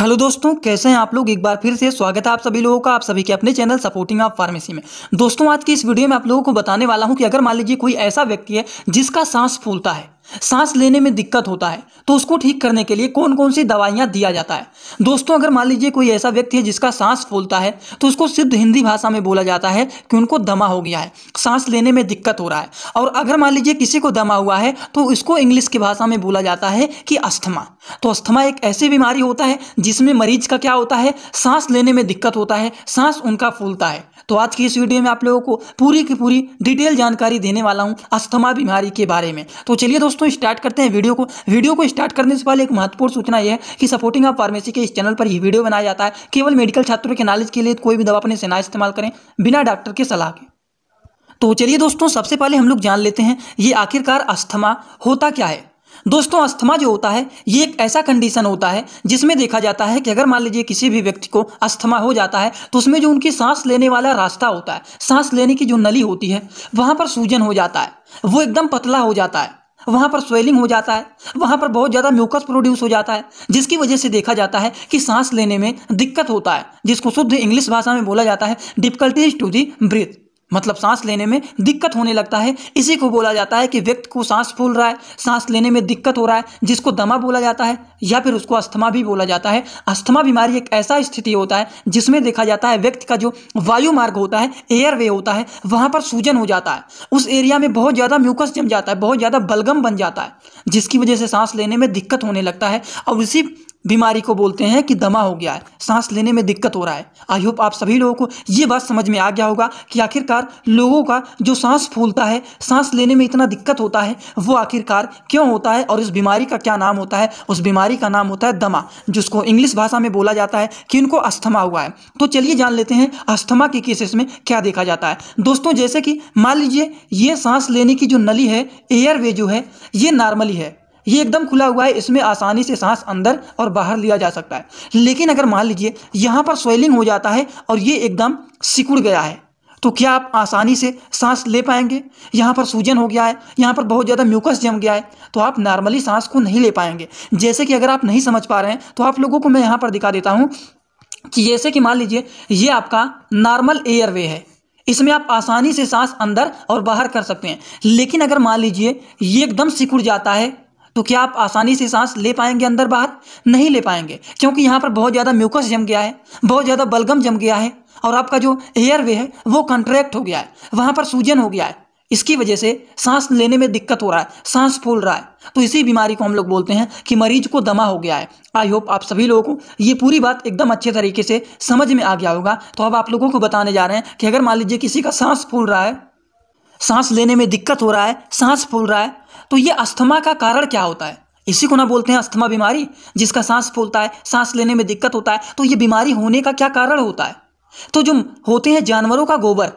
hello दोस्तों कैसे हैं आप लोग एक बार फिर से स्वागत है आप सभी लोगों का आप सभी के अपने चैनल सपोर्टिंग ऑफ फार्मेसी में दोस्तों आज की इस वीडियो में आप लोगों को बताने वाला हूं कि अगर मान लीजिए कोई ऐसा व्यक्ति है जिसका सांस फूलता है सांस लेने में दिक्कत होता है तो उसको ठीक करने के लिए कौन कौन सी दवाइयाँ दिया जाता है दोस्तों अगर मान लीजिए कोई ऐसा व्यक्ति है जिसका सांस फूलता है तो उसको सिद्ध हिंदी भाषा में बोला जाता है कि उनको दमा हो गया है सांस लेने में दिक्कत हो रहा है और अगर मान लीजिए किसी को दमा हुआ है तो उसको इंग्लिश की भाषा में बोला जाता है कि अस्थमा तो अस्थमा एक ऐसी बीमारी होता है जिसमें मरीज का क्या होता है सांस लेने में दिक्कत होता है सांस उनका फूलता है तो आज की इस वीडियो में आप लोगों को पूरी की पूरी डिटेल जानकारी देने वाला हूँ अस्थमा बीमारी के बारे में तो चलिए दोस्तों दोस्तों स्टार्ट करते हैं वीडियो को वीडियो को स्टार्ट करने से पहले एक महत्वपूर्ण सूचना यह है कि सपोर्टिंग ऑफ फार्मेसी के इस चैनल पर ही वीडियो बनाया जाता है केवल मेडिकल छात्रों के नॉलेज के लिए कोई भी दवा अपने से ना इस्तेमाल करें बिना डॉक्टर के सलाह के तो चलिए दोस्तों सबसे पहले हम लोग जान लेते हैं ये आखिरकार अस्थमा होता क्या है दोस्तों अस्थमा जो होता है ये एक ऐसा कंडीशन होता है जिसमें देखा जाता है कि अगर मान लीजिए किसी भी व्यक्ति को अस्थमा हो जाता है तो उसमें जो उनकी सांस लेने वाला रास्ता होता है सांस लेने की जो नली होती है वहां पर सूजन हो जाता है वो एकदम पतला हो जाता है वहाँ पर स्वेलिंग हो जाता है वहाँ पर बहुत ज़्यादा म्यूकस प्रोड्यूस हो जाता है जिसकी वजह से देखा जाता है कि सांस लेने में दिक्कत होता है जिसको शुद्ध इंग्लिश भाषा में बोला जाता है डिफिकल्टीज टू दी ब्रीथ मतलब सांस लेने में दिक्कत होने लगता है इसी को बोला जाता है कि व्यक्ति को सांस फूल रहा है सांस लेने में दिक्कत हो रहा है जिसको दमा बोला जाता है या फिर उसको अस्थमा भी बोला जाता है अस्थमा बीमारी एक ऐसा स्थिति होता है जिसमें देखा जाता है व्यक्ति का जो वायु मार्ग होता है एयरवे होता है वहाँ पर सूजन हो जाता है उस एरिया में बहुत ज़्यादा म्यूकस जम जाता है बहुत ज़्यादा बलगम बन जाता है जिसकी वजह से सांस लेने में दिक्कत होने लगता है और इसी बीमारी को बोलते हैं कि दमा हो गया है सांस लेने में दिक्कत हो रहा है आई होप आप सभी लोगों को ये बात समझ में आ गया होगा कि आखिरकार लोगों का जो सांस फूलता है सांस लेने में इतना दिक्कत होता है वो आखिरकार क्यों होता है और इस बीमारी का क्या नाम होता है उस बीमारी का नाम होता है दमा जिसको इंग्लिश भाषा में बोला जाता है कि इनको अस्थमा हुआ है तो चलिए जान लेते हैं अस्थमा के केसेस में क्या देखा जाता है दोस्तों जैसे कि मान लीजिए ये सांस लेने की जो नली है एयरवे जो है ये नॉर्मली है ये एकदम खुला हुआ है इसमें आसानी से सांस अंदर और बाहर लिया जा सकता है लेकिन अगर मान लीजिए यहाँ पर स्वेलिंग हो जाता है और ये एकदम सिकुड़ गया है तो क्या आप आसानी से सांस ले पाएंगे यहाँ पर सूजन हो गया है यहाँ पर बहुत ज़्यादा म्यूकस जम गया है तो आप नॉर्मली सांस को नहीं ले पाएंगे जैसे कि अगर आप नहीं समझ पा रहे हैं तो आप लोगों को मैं यहाँ पर दिखा देता हूँ कि जैसे कि मान लीजिए ये आपका नॉर्मल एयर वे है इसमें आप आसानी से सांस अंदर और बाहर कर सकते हैं लेकिन अगर मान लीजिए ये एकदम सिकुड़ जाता है तो क्या आप आसानी से सांस ले पाएंगे अंदर बाहर नहीं ले पाएंगे क्योंकि यहाँ पर बहुत ज़्यादा म्यूकस जम गया है बहुत ज़्यादा बलगम जम गया है और आपका जो एयरवे है वो कंट्रैक्ट हो गया है वहाँ पर सूजन हो गया है इसकी वजह से सांस लेने में दिक्कत हो रहा है सांस फूल रहा है तो इसी बीमारी को हम लोग बोलते हैं कि मरीज को दमा हो गया है आई होप आप सभी लोगों को ये पूरी बात एकदम अच्छे तरीके से समझ में आ गया होगा तो अब आप लोगों को बताने जा रहे हैं कि अगर मान लीजिए किसी का सांस फूल रहा है सांस लेने में दिक्कत हो रहा है सांस फूल रहा है तो ये अस्थमा का कारण क्या होता है इसी को ना बोलते हैं अस्थमा बीमारी जिसका सांस फूलता है सांस लेने में दिक्कत होता है तो ये बीमारी होने का क्या कारण होता है तो जो होते हैं जानवरों का गोबर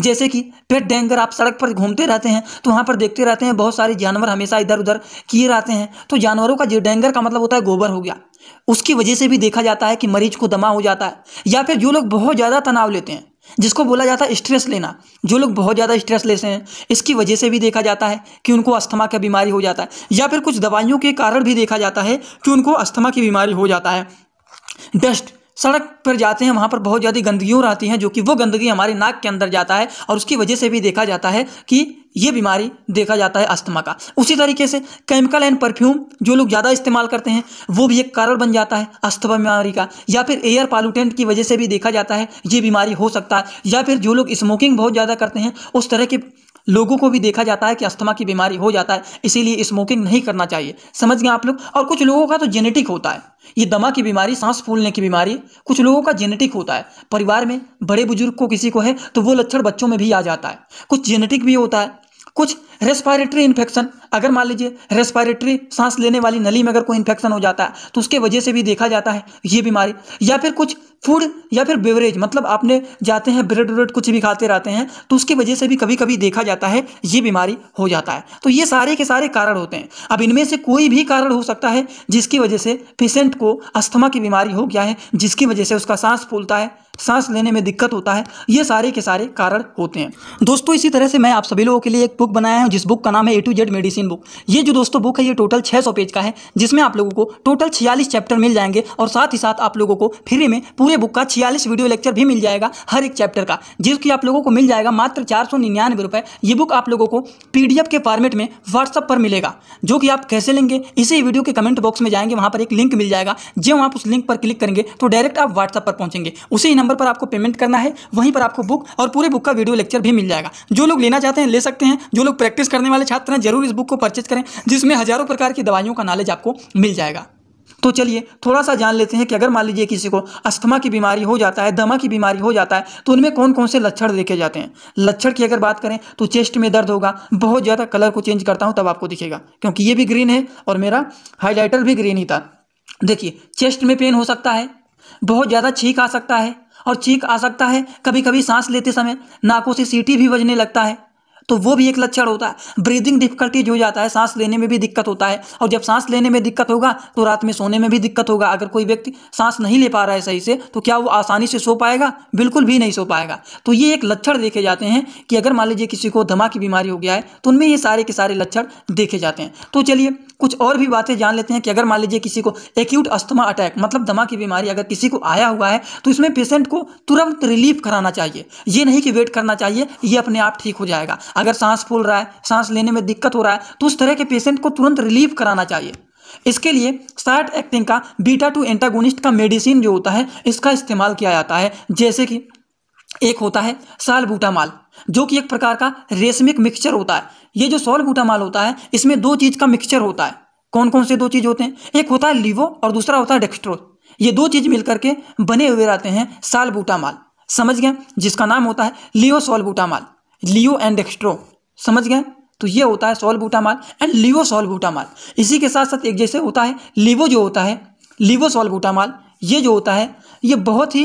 जैसे कि पेट डेंगर आप सड़क पर घूमते रहते हैं तो वहाँ पर देखते रहते हैं बहुत सारे जानवर हमेशा इधर उधर किए रहते हैं तो जानवरों का जो डेंगर का मतलब होता है गोबर हो गया उसकी वजह से भी देखा जाता है कि मरीज को दमा हो जाता है या फिर जो लोग बहुत ज़्यादा तनाव लेते हैं जिसको बोला जाता है स्ट्रेस लेना जो लोग बहुत ज़्यादा स्ट्रेस लेते हैं इसकी वजह से भी देखा जाता है कि उनको अस्थमा का बीमारी हो जाता है या फिर कुछ दवाइयों के कारण भी देखा जाता है कि उनको अस्थमा की बीमारी हो जाता है डस्ट सड़क पर जाते हैं वहाँ पर बहुत ज़्यादा गंदगियों रहती हैं जो कि वो गंदगी हमारे नाक के अंदर जाता है और उसकी वजह से भी देखा जाता है कि ये बीमारी देखा जाता है अस्थमा का उसी तरीके से केमिकल एंड परफ्यूम जो लोग ज़्यादा इस्तेमाल करते हैं वो भी एक कारण बन जाता है अस्थमा बीमारी का या फिर एयर पॉल्यूटेंट की वजह से भी देखा जाता है ये बीमारी हो सकता है या फिर जो लोग स्मोकिंग बहुत ज़्यादा करते हैं उस तरह के लोगों को भी देखा जाता है कि अस्थमा की बीमारी हो जाता है इसीलिए स्मोकिंग नहीं करना चाहिए समझ गए आप लोग और कुछ लोगों का तो जेनेटिक होता है ये दमा की बीमारी सांस फूलने की बीमारी कुछ लोगों का जेनेटिक होता है परिवार में बड़े बुजुर्ग को किसी को है तो वो लक्षण बच्चों में भी आ जाता है कुछ जेनेटिक भी होता है कुछ रेस्पायरेटरी इन्फेक्शन अगर मान लीजिए रेस्पायरेटरी सांस लेने वाली नली में अगर कोई इन्फेक्शन हो जाता है तो उसके वजह से भी देखा जाता है ये बीमारी या फिर कुछ फूड या फिर बेवरेज मतलब आपने जाते हैं ब्रेड व्रेड कुछ भी खाते रहते हैं तो उसकी वजह से भी कभी कभी देखा जाता है ये बीमारी हो जाता है तो ये सारे के सारे कारण होते हैं अब इनमें से कोई भी कारण हो सकता है जिसकी वजह से पेशेंट को अस्थमा की बीमारी हो गया है जिसकी वजह से उसका सांस फूलता है सांस लेने में दिक्कत होता है ये सारे के सारे कारण होते हैं दोस्तों इसी तरह से मैं आप सभी लोगों के लिए एक बुक बनाया हूँ जिस बुक का नाम है A to Z medicine book ये जो दोस्तों बुक है ये टोटल छः पेज का है जिसमें आप लोगों को टोटल छियालीस चैप्टर मिल जाएंगे और साथ ही साथ आप लोगों को फ्री में पूरे बुक का छियालीस वीडियो लेक्चर भी मिल जाएगा हर एक चैप्टर का जिसकी आप लोगों को मिल जाएगा मात्र चार सौ निन्यानवे रुपये ये बुक आप लोगों को एफ के फॉर्मेट में व्हाट्सअप पर मिलेगा जो कि आप कैसे लेंगे इसी वीडियो के कमेंट बॉक्स में जाएंगे वहाँ पर एक लिंक मिल जाएगा जब आप उस लिंक पर क्लिक करेंगे तो डायरेक्ट आप व्हाट्सअप पर पहुँचेंगे उसी नंबर नंबर पर आपको पेमेंट करना है वहीं पर आपको बुक और पूरे बुक का वीडियो लेक्चर भी मिल जाएगा जो लोग लेना चाहते हैं ले सकते हैं जो लोग प्रैक्टिस करने वाले छात्र हैं जरूर इस बुक को परचेज करें जिसमें हजारों प्रकार की दवाइयों का नॉलेज आपको मिल जाएगा तो चलिए थोड़ा सा जान लेते हैं कि अगर मान लीजिए किसी को अस्थमा की बीमारी हो जाता है दमा की बीमारी हो जाता है तो उनमें कौन कौन से लक्षण देखे जाते हैं लक्षण की अगर बात करें तो चेस्ट में दर्द होगा बहुत ज़्यादा कलर को चेंज करता हूँ तब आपको दिखेगा क्योंकि ये भी ग्रीन है और मेरा हाईलाइटर भी ग्रीन ही था देखिए चेस्ट में पेन हो सकता है बहुत ज़्यादा छींक आ सकता है और चीख आ सकता है कभी कभी सांस लेते समय नाकों से सीटी भी बजने लगता है तो वो भी एक लक्षण होता है ब्रीदिंग डिफिकल्टीज हो जाता है सांस लेने में भी दिक्कत होता है और जब सांस लेने में दिक्कत होगा तो रात में सोने में भी दिक्कत होगा अगर कोई व्यक्ति सांस नहीं ले पा रहा है सही से तो क्या वो आसानी से सो पाएगा बिल्कुल भी नहीं सो पाएगा तो ये एक लक्षण देखे जाते हैं कि अगर मान लीजिए किसी को दमा की बीमारी हो गया है तो उनमें ये सारे के सारे लक्षण देखे जाते हैं तो चलिए कुछ और भी बातें जान लेते हैं कि अगर मान लीजिए किसी को एक्यूट अस्थमा अटैक मतलब दमा की बीमारी अगर किसी को आया हुआ है तो इसमें पेशेंट को तुरंत रिलीफ कराना चाहिए ये नहीं कि वेट करना चाहिए ये अपने आप ठीक हो जाएगा अगर सांस फूल रहा है सांस लेने में दिक्कत हो रहा है तो उस तरह के पेशेंट को तुरंत रिलीफ कराना चाहिए इसके लिए साइट एक्टिंग का बीटा टू एंटागोनिस्ट का मेडिसिन जो होता है इसका इस्तेमाल किया जाता है जैसे कि एक होता है माल जो कि एक प्रकार का रेशमिक मिक्सचर होता है ये जो माल होता है इसमें दो चीज़ का मिक्सचर होता है कौन कौन से दो चीज़ होते हैं एक होता है लिवो और दूसरा होता है डेक्स्ट्रो ये दो चीज़ मिलकर के बने हुए रहते हैं साल माल समझ गए जिसका नाम होता है लियो माल लियो एंड एक्स्ट्रो समझ गए तो ये होता है बूटामाल एंड लिवो बूटामाल इसी के साथ साथ एक जैसे होता है लिवो जो होता है लिवो बूटामाल ये जो होता है ये बहुत ही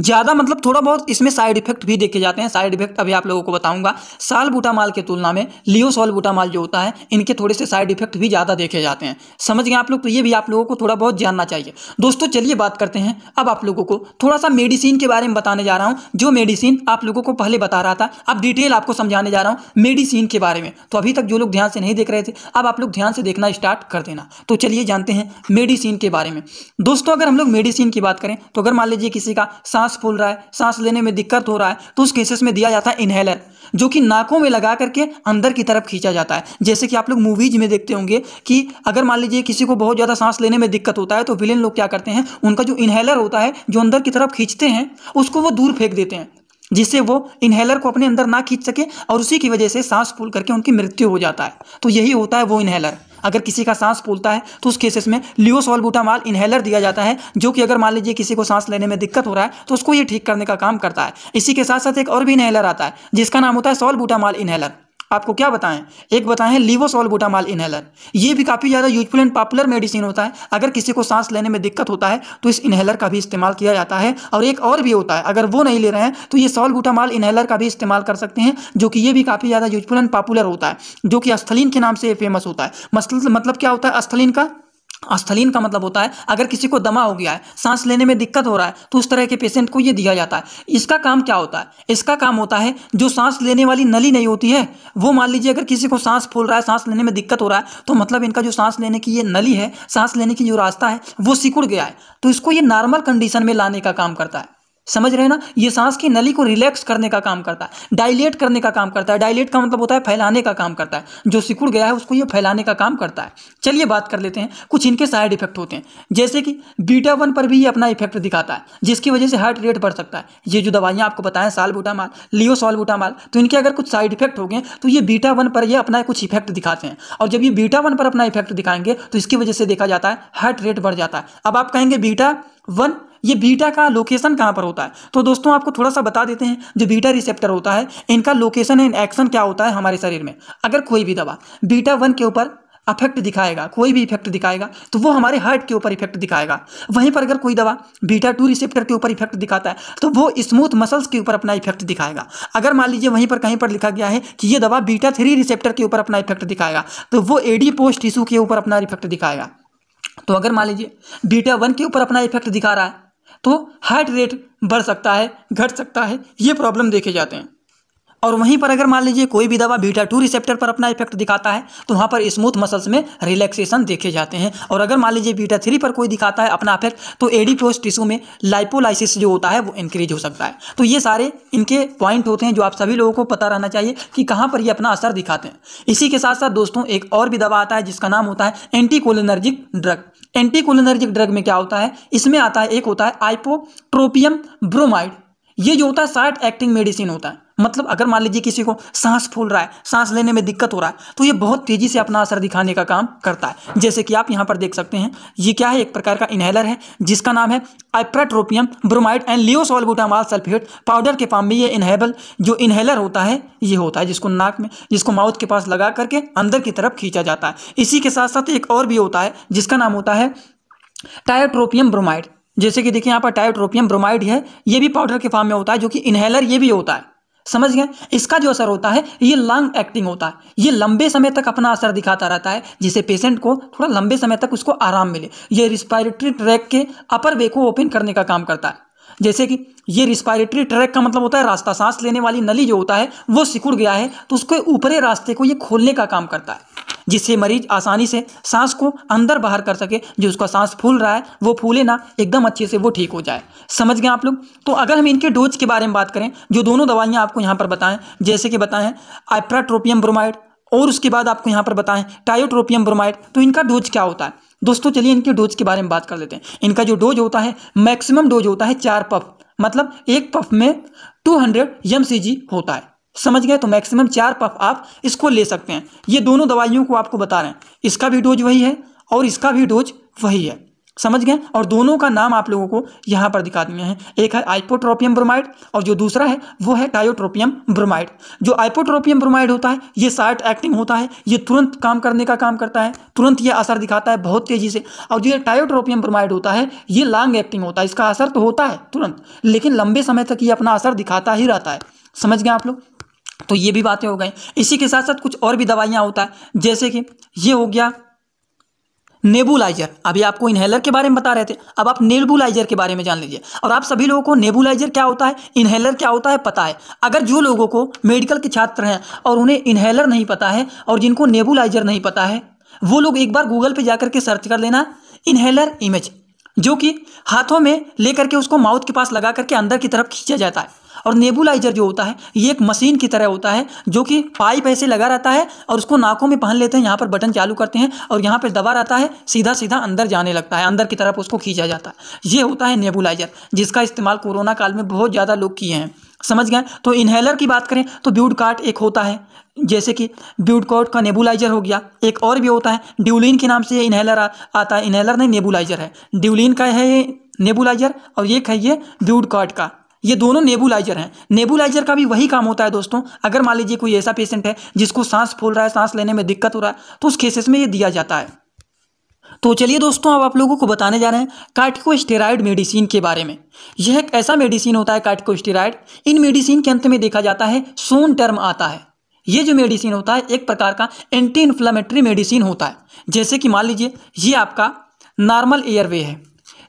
ज़्यादा मतलब थोड़ा बहुत इसमें साइड इफेक्ट भी देखे जाते हैं साइड इफेक्ट अभी आप लोगों को बताऊंगा साल बूटा माल की तुलना में लियोसॉल बूटा माल जो होता है इनके थोड़े से साइड इफेक्ट भी ज़्यादा देखे जाते हैं समझ गए आप लोग तो ये भी आप लोगों को थोड़ा बहुत जानना चाहिए दोस्तों चलिए बात करते हैं अब आप लोगों को थोड़ा सा मेडिसिन के बारे में बताने जा रहा हूँ जो मेडिसिन आप लोगों को पहले बता रहा था अब डिटेल आपको समझाने जा रहा हूँ मेडिसिन के बारे में तो अभी तक जो लोग ध्यान से नहीं देख रहे थे अब आप लोग ध्यान से देखना स्टार्ट कर देना तो चलिए जानते हैं मेडिसिन के बारे में दोस्तों अगर हम लोग मेडिसिन की बात करें तो अगर मान लीजिए किसी का सांस फूल रहा है सांस लेने में दिक्कत हो रहा है तो उस केसेस में दिया जाता है इन्हेलर जो कि नाकों में लगा करके अंदर की तरफ खींचा जाता है जैसे कि आप लोग मूवीज में देखते होंगे कि अगर मान लीजिए किसी को बहुत ज़्यादा सांस लेने में दिक्कत होता है तो विलेन लोग क्या करते हैं उनका जो इन्हेलर होता है जो अंदर की तरफ खींचते हैं उसको वो दूर फेंक देते हैं जिससे वो इन्हेलर को अपने अंदर ना खींच सके और उसी की वजह से सांस फूल करके उनकी मृत्यु हो जाता है तो यही होता है वो इन्हेलर अगर किसी का सांस फूलता है तो उस केसेस में वालबूटामाल इनहेलर दिया जाता है जो कि अगर मान लीजिए किसी को सांस लेने में दिक्कत हो रहा है तो उसको ये ठीक करने का काम करता है इसी के साथ साथ एक और भी इनहेलर आता है जिसका नाम होता है सोलबूटामाल इनहेलर आपको क्या बताएं एक बताएं बुटामाल इनहेलर ये भी काफ़ी ज़्यादा यूजफुल एंड पॉपुलर मेडिसिन होता है अगर किसी को सांस लेने में दिक्कत होता है तो इस इनहेलर का भी इस्तेमाल किया जाता है और एक और भी होता है अगर वो नहीं ले रहे हैं तो ये बुटामाल इनहेलर का भी इस्तेमाल कर सकते हैं जो कि ये भी काफ़ी ज़्यादा यूजफुल एंड पॉपुलर होता है जो कि अस्थलिन के नाम से फेमस होता है मतलब क्या होता है अस्थलिन का अस्थलीन का मतलब होता है अगर किसी को दमा हो गया है सांस लेने में दिक्कत हो रहा है तो उस तरह के पेशेंट को ये दिया जाता है इसका काम क्या होता है इसका काम होता है जो सांस लेने वाली नली नहीं होती है वो मान लीजिए अगर किसी को सांस फूल रहा है सांस लेने में दिक्कत हो रहा है तो मतलब इनका जो सांस लेने की ये नली है सांस लेने की जो रास्ता है वो सिकुड़ गया है तो इसको ये नॉर्मल कंडीशन में लाने का काम करता है समझ रहे हैं ना ये सांस की नली को रिलैक्स करने का काम करता है डायलेट करने का काम करता है डायलेट का मतलब होता है फैलाने का काम करता है जो सिकुड़ गया है उसको ये फैलाने का काम करता है चलिए बात कर लेते हैं कुछ इनके साइड इफेक्ट होते हैं जैसे कि बीटा वन पर भी ये अपना इफेक्ट दिखाता है जिसकी वजह से हार्ट रेट बढ़ सकता है ये जो दवाइयाँ आपको बताएं साल बूटामाल लियो सॉलबूटामाल तो इनके अगर कुछ साइड इफेक्ट हो गए तो ये बीटा वन पर यह अपना कुछ इफेक्ट दिखाते हैं और जब ये बीटा वन पर अपना इफेक्ट दिखाएंगे तो इसकी वजह से देखा जाता है हार्ट रेट बढ़ जाता है अब आप कहेंगे बीटा वन ये बीटा का लोकेशन कहाँ पर होता है तो दोस्तों आपको थोड़ा सा बता देते हैं जो बीटा रिसेप्टर होता है इनका लोकेशन एंड एक्शन क्या होता है हमारे शरीर में अगर कोई भी दवा बीटा वन के ऊपर अफेक्ट दिखाएगा कोई भी इफेक्ट दिखाएगा तो वो हमारे हार्ट के ऊपर इफेक्ट दिखाएगा वहीं पर अगर कोई दवा बीटा टू रिसेप्टर के ऊपर इफेक्ट दिखाता है तो वो स्मूथ मसल्स के ऊपर अपना इफेक्ट दिखाएगा अगर मान लीजिए वहीं पर कहीं पर लिखा गया है कि ये दवा बीटा थ्री रिसेप्टर के ऊपर अपना इफेक्ट दिखाएगा तो वो एडी पोस्ट टिशू के ऊपर अपना इफेक्ट दिखाएगा तो अगर मान लीजिए बीटा वन के ऊपर अपना इफेक्ट दिखा रहा है तो हार्ट रेट बढ़ सकता है घट सकता है ये प्रॉब्लम देखे जाते हैं और वहीं पर अगर मान लीजिए कोई भी दवा बीटा टू रिसेप्टर पर अपना इफेक्ट दिखाता है तो वहाँ पर स्मूथ मसल्स में रिलैक्सेशन देखे जाते हैं और अगर मान लीजिए बीटा थ्री पर कोई दिखाता है अपना इफेक्ट तो एडिपोस टिश्यू में लाइपोलाइसिस जो होता है वो इंक्रीज हो सकता है तो ये सारे इनके पॉइंट होते हैं जो आप सभी लोगों को पता रहना चाहिए कि कहाँ पर ये अपना असर दिखाते हैं इसी के साथ साथ दोस्तों एक और भी दवा आता है जिसका नाम होता है एंटीकोलिनर्जिक ड्रग एंटीकोलिनर्जिक ड्रग में क्या होता है इसमें आता है एक होता है आइपोट्रोपियम ब्रोमाइड ये जो होता है शार्ट एक्टिंग मेडिसिन होता है मतलब अगर मान लीजिए किसी को सांस फूल रहा है सांस लेने में दिक्कत हो रहा है तो ये बहुत तेज़ी से अपना असर दिखाने का काम करता है जैसे कि आप यहाँ पर देख सकते हैं ये क्या है एक प्रकार का इनहेलर है जिसका नाम है ipratropium bromide and levosalbutamol sulphate powder के फॉर्म में ये इनहेबल जो इनहेलर होता है ये होता है जिसको नाक में जिसको माउथ के पास लगा करके अंदर की तरफ खींचा जाता है इसी के साथ साथ एक और भी होता है जिसका नाम होता है टायोट्रोपियम ब्रोमाइड जैसे कि देखिए यहाँ पर टायोट्रोपियम ब्रोमाइड है ये भी पाउडर के फॉर्म में होता है जो कि इनहेलर ये भी होता है समझ गए इसका जो असर होता है ये लॉन्ग एक्टिंग होता है ये लंबे समय तक अपना असर दिखाता रहता है जिससे पेशेंट को थोड़ा लंबे समय तक उसको आराम मिले ये रिस्पायरेटरी ट्रैक के अपर वे को ओपन करने का काम करता है जैसे कि ये रिस्पायरेटरी ट्रैक का मतलब होता है रास्ता सांस लेने वाली नली जो होता है वो सिकुड़ गया है तो उसके ऊपरे रास्ते को ये खोलने का काम करता है जिससे मरीज आसानी से सांस को अंदर बाहर कर सके जो उसका सांस फूल रहा है वो फूले ना एकदम अच्छे से वो ठीक हो जाए समझ गए आप लोग तो अगर हम इनके डोज के बारे में बात करें जो दोनों दवाइयाँ आपको यहाँ पर बताएं जैसे कि बताएं आइप्राट्रोपियम ब्रोमाइड और उसके बाद आपको यहाँ पर बताएं टायोट्रोपियम ब्रोमाइड तो इनका डोज क्या होता है दोस्तों चलिए इनके डोज के बारे में बात कर लेते हैं इनका जो डोज होता है मैक्सिमम डोज होता है चार पफ मतलब एक पफ में टू हंड्रेड होता है समझ गए तो मैक्सिमम चार पफ आप इसको ले सकते हैं ये दोनों दवाइयों को आपको बता रहे हैं इसका भी डोज वही है और इसका भी डोज वही है समझ गए और दोनों का नाम आप लोगों को यहाँ पर दिखा दिए हैं एक है आइपोट्रोपियम ब्रोमाइड और जो दूसरा है वो है टायोट्रोपियम ब्रोमाइड जो आइपोट्रोपियम ब्रोमाइड होता है ये साइट एक्टिंग होता है ये तुरंत काम करने का काम करता है तुरंत ये असर दिखाता है बहुत तेज़ी से और जो ये टायोट्रोपियम ब्रोमाइड होता है ये लॉन्ग एक्टिंग होता है इसका असर तो होता है तुरंत लेकिन लंबे समय तक ये अपना असर दिखाता ही रहता है समझ गए आप लोग तो ये भी बातें हो गई इसी के साथ साथ कुछ और भी दवाइयाँ होता है जैसे कि ये हो गया नेबुलाइजर अभी आपको इनहेलर के बारे में बता रहे थे अब आप नेबुलाइजर के बारे में जान लीजिए और आप सभी लोगों को नेबुलाइजर क्या होता है इनहेलर क्या होता है पता है अगर जो लोगों को मेडिकल के छात्र हैं और उन्हें इनहेलर नहीं पता है और जिनको नेबुलाइजर नहीं पता है वो लोग एक बार गूगल पर जाकर के सर्च कर लेना इनहेलर इमेज जो कि हाथों में लेकर के उसको माउथ के पास लगा करके अंदर की तरफ खींचा जाता है और नेबुलाइजर जो होता है ये एक मशीन की तरह होता है जो कि पाइप ऐसे लगा रहता है और उसको नाकों में पहन लेते हैं यहाँ पर बटन चालू करते हैं और यहाँ पर दबा रहता है सीधा सीधा अंदर जाने लगता है अंदर की तरफ उसको खींचा जाता है ये होता है नेबुलाइजर जिसका इस्तेमाल कोरोना काल में बहुत ज़्यादा लोग किए हैं समझ गए तो इन्हेलर की बात करें तो कार्ट एक होता है जैसे कि कार्ट का नेबुलाइजर हो गया एक और भी होता है ड्यूलिन के नाम से इन्हेलर आ, आता है इन्हेलर नहीं नेबुलाइजर है ड्यूलिन का है नेबुलाइजर और एक है ये कार्ट का ये दोनों नेबुलाइजर हैं नेबुलाइजर का भी वही काम होता है दोस्तों अगर मान लीजिए कोई ऐसा पेशेंट है जिसको सांस फूल रहा है सांस लेने में दिक्कत हो रहा है तो उस केसेस में ये दिया जाता है तो चलिए दोस्तों अब आप लोगों को बताने जा रहे हैं कार्टिको मेडिसिन के बारे में यह एक ऐसा मेडिसिन होता है कार्टिको इन मेडिसिन के अंत में देखा जाता है सोन टर्म आता है ये जो मेडिसिन होता है एक प्रकार का एंटी इन्फ्लामेटरी मेडिसिन होता है जैसे कि मान लीजिए ये आपका नॉर्मल एयरवे है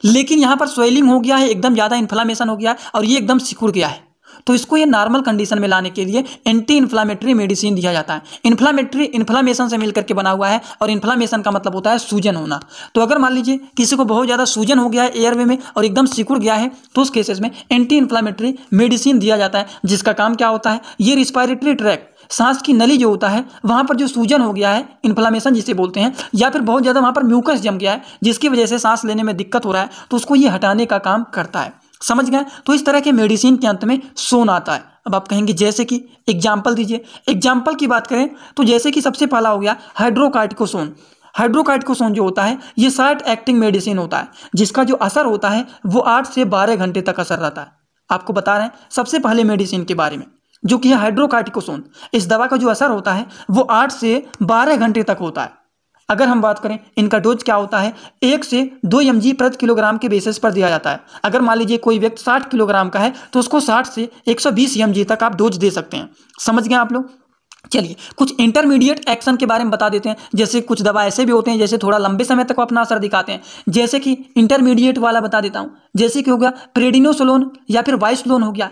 लेकिन यहाँ पर स्वेलिंग हो गया है एकदम ज़्यादा इन्फ्लामेशन हो गया है और ये एकदम सिकुड़ गया है तो इसको ये नॉर्मल कंडीशन में लाने के लिए एंटी इन्फ्लामेटरी मेडिसिन दिया जाता है इन्फ्लामेटरी इन्फ्लामेशन से मिलकर के बना हुआ है और इन्फ्लामेशन का मतलब होता है सूजन होना तो अगर मान लीजिए किसी को बहुत ज़्यादा सूजन हो गया है एयरवे में और एकदम सिकुड़ गया है तो उस केसेस में एंटी इन्फ्लामेटरी मेडिसिन दिया जाता है जिसका काम क्या होता है ये रिस्पायरेटरी ट्रैक्ट सांस की नली जो होता है वहाँ पर जो सूजन हो गया है इन्फ्लामेशन जिसे बोलते हैं या फिर बहुत ज़्यादा वहाँ पर म्यूकस जम गया है जिसकी वजह से सांस लेने में दिक्कत हो रहा है तो उसको ये हटाने का काम करता है समझ गए तो इस तरह के मेडिसिन के अंत में सोन आता है अब आप कहेंगे जैसे कि एग्जाम्पल दीजिए एग्जाम्पल की बात करें तो जैसे कि सबसे पहला हो गया हाइड्रोकार्टिकोसोन हाइड्रोकार्टिकोसोन जो होता है ये साइट एक्टिंग मेडिसिन होता है जिसका जो असर होता है वो आठ से बारह घंटे तक असर रहता है आपको बता रहे हैं सबसे पहले मेडिसिन के बारे में जो कि है हाइड्रोकार्टिकोसोन इस दवा का जो असर होता है वो आठ से बारह घंटे तक होता है अगर हम बात करें इनका डोज क्या होता है एक से दो एम जी प्रति किलोग्राम के बेसिस पर दिया जाता है अगर मान लीजिए कोई व्यक्ति साठ किलोग्राम का है तो उसको साठ से एक सौ बीस तक आप डोज दे सकते हैं समझ गए आप लोग चलिए कुछ इंटरमीडिएट एक्शन के बारे में बता देते हैं जैसे कुछ दवा ऐसे भी होते हैं जैसे थोड़ा लंबे समय तक अपना असर दिखाते हैं जैसे कि इंटरमीडिएट वाला बता देता हूँ जैसे कि हो गया प्रेडिनोसोलोन या फिर वाइसलोन हो गया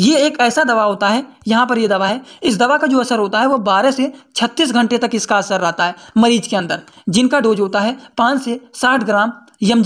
ये एक ऐसा दवा होता है यहाँ पर ये दवा है इस दवा का जो असर होता है वो 12 से 36 घंटे तक इसका असर रहता है मरीज के अंदर जिनका डोज होता है 5 से 60 ग्राम यम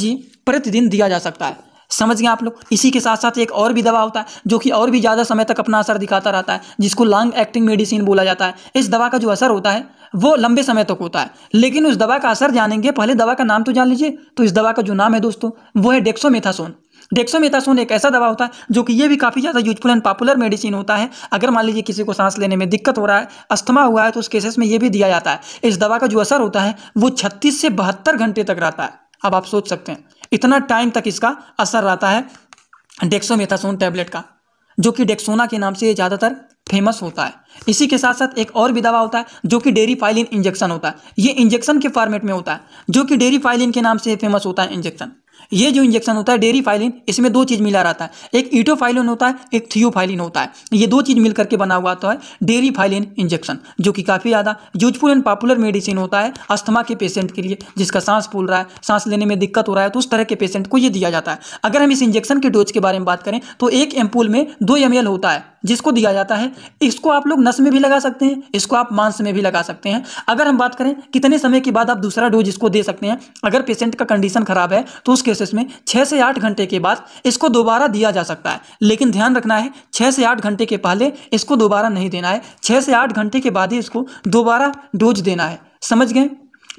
प्रतिदिन दिया जा सकता है समझ गए आप लोग इसी के साथ साथ एक और भी दवा होता है जो कि और भी ज़्यादा समय तक अपना असर दिखाता रहता है जिसको लॉन्ग एक्टिंग मेडिसिन बोला जाता है इस दवा का जो असर होता है वो लंबे समय तक होता है लेकिन उस दवा का असर जानेंगे पहले दवा का नाम तो जान लीजिए तो इस दवा का जो नाम है दोस्तों वो है डेक्सोमेथासोन डेक्सोमेथासोन एक ऐसा दवा होता है जो कि ये भी काफ़ी ज़्यादा यूजफुल एंड पॉपुलर मेडिसिन होता है अगर मान लीजिए किसी को सांस लेने में दिक्कत हो रहा है अस्थमा हुआ है तो उस केसेस में ये भी दिया जाता है इस दवा का जो असर होता है वो छत्तीस से बहत्तर घंटे तक रहता है अब आप सोच सकते हैं इतना टाइम तक इसका असर रहता है डेक्सोमेथासोन टैबलेट का जो कि डेक्सोना के नाम से ज़्यादातर फेमस होता है इसी के साथ साथ एक और भी दवा होता है जो कि डेरी फाइलिन इंजेक्शन होता है ये इंजेक्शन के फॉर्मेट में होता है जो कि डेरी फाइलिन के नाम से फेमस होता है इंजेक्शन ये जो इंजेक्शन होता है डेरी फाइलिन इसमें दो चीज़ मिला रहता है एक ईटोफाइलिन होता है एक थियोफाइलिन होता है ये दो चीज़ मिल करके बना हुआ होता तो है डेरी फाइलिन इंजेक्शन जो कि काफ़ी ज़्यादा यूजफुल एंड पॉपुलर मेडिसिन होता है अस्थमा के पेशेंट के लिए जिसका सांस फूल रहा है सांस लेने में दिक्कत हो रहा है तो उस तरह के पेशेंट को ये दिया जाता है अगर हम इस इंजेक्शन के डोज के बारे में बात करें तो एक एम्पूल में दो एम होता है जिसको दिया जाता है इसको आप लोग नस में भी लगा सकते हैं इसको आप मांस में भी लगा सकते हैं अगर हम बात करें कितने समय के बाद आप दूसरा डोज इसको दे सकते हैं अगर पेशेंट का कंडीशन खराब है तो उस केसेस में छः से आठ घंटे के बाद इसको दोबारा दिया जा सकता है लेकिन ध्यान रखना है छः से आठ घंटे के पहले इसको दोबारा नहीं देना है छः से आठ घंटे के बाद ही इसको दोबारा डोज देना है समझ गए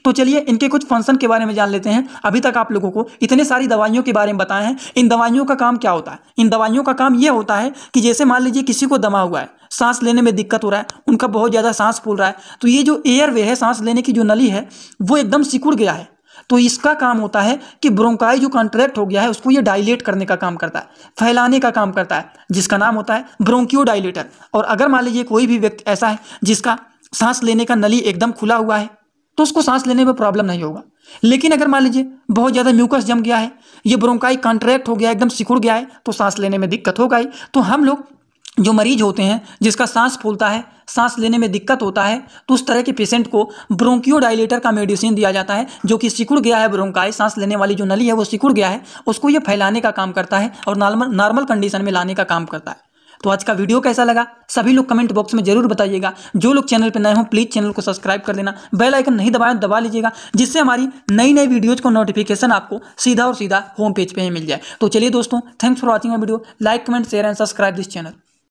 तो चलिए इनके कुछ फंक्शन के बारे में जान लेते हैं अभी तक आप लोगों को इतने सारी दवाइयों के बारे में बताए हैं इन दवाइयों का काम क्या होता है इन दवाइयों का काम यह होता है कि जैसे मान लीजिए किसी को दमा हुआ है सांस लेने में दिक्कत हो रहा है उनका बहुत ज़्यादा सांस फूल रहा है तो ये जो एयर वे है सांस लेने की जो नली है वो एकदम सिकुड़ गया है तो इसका काम होता है कि ब्रोंकाई जो कॉन्ट्रैक्ट हो गया है उसको ये डायलेट करने का काम करता है फैलाने का काम करता है जिसका नाम होता है ब्रोंकियो डायलेटर और अगर मान लीजिए कोई भी व्यक्ति ऐसा है जिसका सांस लेने का नली एकदम खुला हुआ है तो उसको सांस लेने में प्रॉब्लम नहीं होगा लेकिन अगर मान लीजिए बहुत ज़्यादा म्यूकस जम गया है ये ब्रोंकाई कॉन्ट्रैक्ट हो गया एकदम सिकुड़ गया है तो सांस लेने में दिक्कत होगा ही तो हम लोग जो मरीज होते हैं जिसका सांस फूलता है सांस लेने में दिक्कत होता है तो उस तरह के पेशेंट को ब्रोंकियो डायलेटर का मेडिसिन दिया जाता है जो कि सिकुड़ गया है ब्रोंकाई सांस लेने वाली जो नली है वो सिकुड़ गया है उसको ये फैलाने का काम करता है और नॉर्मल नॉर्मल कंडीशन में लाने का काम करता है तो आज का वीडियो कैसा लगा सभी लोग कमेंट बॉक्स में जरूर बताइएगा जो लोग चैनल पर नए हों प्लीज़ चैनल को सब्सक्राइब कर देना बेल आइकन नहीं दबाएं दबा लीजिएगा जिससे हमारी नई नई वीडियोज़ को नोटिफिकेशन आपको सीधा और सीधा होम पेज पर ही मिल जाए तो चलिए दोस्तों thanks for watching my video like comment share and subscribe this channel